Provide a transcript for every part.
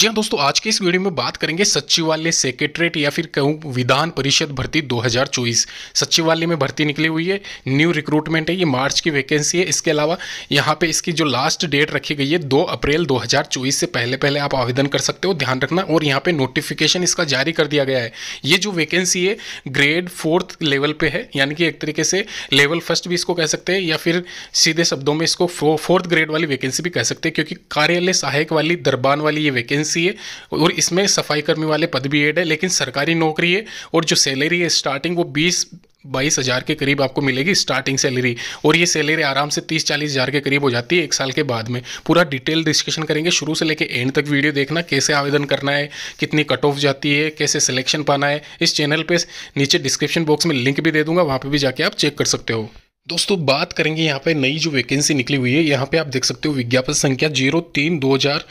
जी हाँ दोस्तों आज के इस वीडियो में बात करेंगे सचिवालय सेक्रेटरेट या फिर कहूँ विधान परिषद भर्ती 2024 सचिवालय में भर्ती निकली हुई है न्यू रिक्रूटमेंट है ये मार्च की वैकेंसी है इसके अलावा यहाँ पे इसकी जो लास्ट डेट रखी गई है 2 अप्रैल 2024 से पहले पहले आप आवेदन कर सकते हो ध्यान रखना और यहाँ पर नोटिफिकेशन इसका जारी कर दिया गया है ये जो वैकेंसी है ग्रेड फोर्थ लेवल पर है यानी कि एक तरीके से लेवल फर्स्ट भी इसको कह सकते हैं या फिर सीधे शब्दों में इसको फोर्थ ग्रेड वाली वैकेंसी भी कह सकते हैं क्योंकि कार्यालय सहायक वाली दरबान वाली ये वैकेंसी वैकेंसी है और इसमें सफाई कर्मी वाले पद भी एड है लेकिन सरकारी नौकरी है और जो सैलरी है स्टार्टिंग वो बीस बाईस हज़ार के करीब आपको मिलेगी स्टार्टिंग सैलरी और ये सैलरी आराम से तीस चालीस हज़ार के करीब हो जाती है एक साल के बाद में पूरा डिटेल डिस्कशन करेंगे शुरू से लेके एंड तक वीडियो देखना कैसे आवेदन करना है कितनी कट ऑफ जाती है कैसे सिलेक्शन पाना है इस चैनल पे नीचे डिस्क्रिप्शन बॉक्स में लिंक भी दे दूंगा वहाँ पर भी जाके आप चेक कर सकते हो दोस्तों बात करेंगे यहाँ पे नई जो वैकेंसी निकली हुई है यहाँ पे आप देख सकते हो विज्ञापन संख्या जीरो तीन दो हज़ार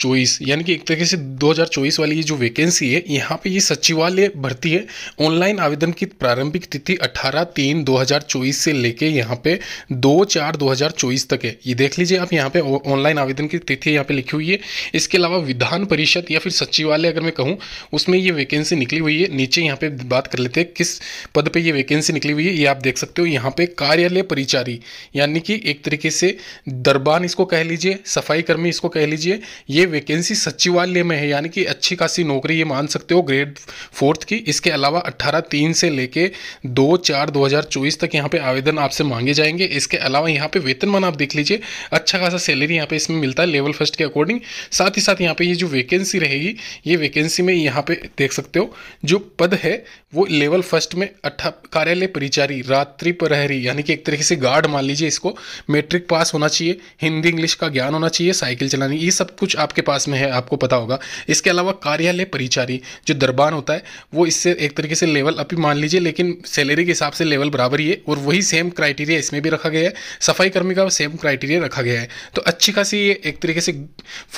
चौबीस यानी कि एक तरीके से 2024 वाली ये जो वैकेंसी है यहाँ पे ये सचिवालय भर्ती है ऑनलाइन आवेदन की प्रारंभिक तिथि 18 तीन 2024 से लेके यहाँ पे 2 चार 2024 तक है ये देख लीजिए आप यहाँ पे ऑनलाइन आवेदन की तिथि यहाँ पे लिखी हुई है इसके अलावा विधान परिषद या फिर सचिवालय अगर मैं कहूँ उसमें ये वैकेंसी निकली हुई है नीचे यहाँ पे बात कर लेते हैं किस पद पर ये वैकेंसी निकली हुई है ये आप देख सकते हो यहाँ पे कार्यालय परिचारी यानी कि एक तरीके से दरबान इसको कह लीजिए सफाई इसको कह लीजिए ये वैकेंसी सचिवालय में है यानी कि अच्छी खासी नौकरी ये मान सकते हो ग्रेड फोर्थ की इसके अलावा अट्ठारह तीन से लेके दो चार दो हज़ार चौबीस तक यहाँ पे आवेदन आपसे मांगे जाएंगे इसके अलावा यहाँ पे वेतनमान आप देख लीजिए अच्छा खासा सैलरी यहाँ पे इसमें मिलता है लेवल फर्स्ट के अकॉर्डिंग साथ ही साथ यहाँ पे ये जो वैकेंसी रहेगी ये वैकेंसी में यहाँ पे देख सकते हो जो पद है वो लेवल फर्स्ट में अट्ठा कार्यालय परिचारी रात्रि प्रहरी यानी कि एक तरीके से गार्ड मान लीजिए इसको मेट्रिक पास होना चाहिए हिंदी इंग्लिश का ज्ञान होना चाहिए साइकिल चलानी ये सब कुछ आप आपके पास में है आपको पता होगा इसके अलावा कार्यालय परिचारी जो दरबान होता है वो इससे एक तरीके से लेवल अभी मान लीजिए लेकिन सैलरी के हिसाब से लेवल बराबर ही है और वही सेम क्राइटेरिया इसमें भी रखा गया है सफाई कर्मी का सेम क्राइटेरिया रखा गया है तो अच्छी खासी ये एक तरीके से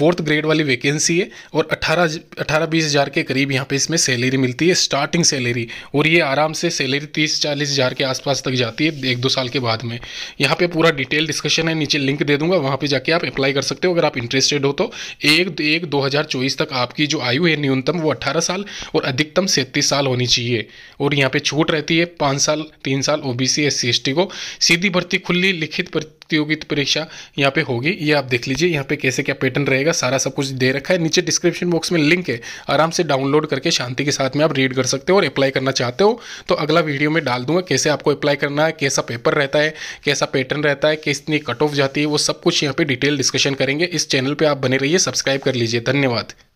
फोर्थ ग्रेड वाली वैकेंसी है और अठारह अठारह बीस हज़ार के करीब यहाँ पे इसमें सैलरी मिलती है स्टार्टिंग सैलरी और ये आराम से सैलरी तीस चालीस हज़ार के आसपास तक जाती है एक दो साल के बाद में यहाँ पे पूरा डिटेल डिस्कशन है नीचे लिंक दे दूंगा वहाँ पे जाके आप अप्लाई कर सकते हो अगर आप इंटरेस्टेड हो तो एक एक दो हज़ार चौबीस तक आपकी जो आयु है न्यूनतम वो अट्ठारह साल और अधिकतम सैंतीस साल होनी चाहिए और यहाँ पे छूट रहती है पाँच साल तीन साल OBC B C S C S T को सीधी भर्ती खुली लिखित प्रतियोगित तो परीक्षा यहाँ पे होगी ये आप देख लीजिए यहाँ पे कैसे क्या पैटर्न रहेगा सारा सब कुछ दे रखा है नीचे डिस्क्रिप्शन बॉक्स में लिंक है आराम से डाउनलोड करके शांति के साथ में आप रीड कर सकते हो और अप्लाई करना चाहते हो तो अगला वीडियो में डाल दूंगा कैसे आपको अप्लाई करना है कैसा पेपर रहता है कैसा पैटर्न रहता है कितनी कट ऑफ जाती है वो सब कुछ यहाँ पर डिटेल डिस्कशन करेंगे इस चैनल पर आप बने रहिए सब्सक्राइब कर लीजिए धन्यवाद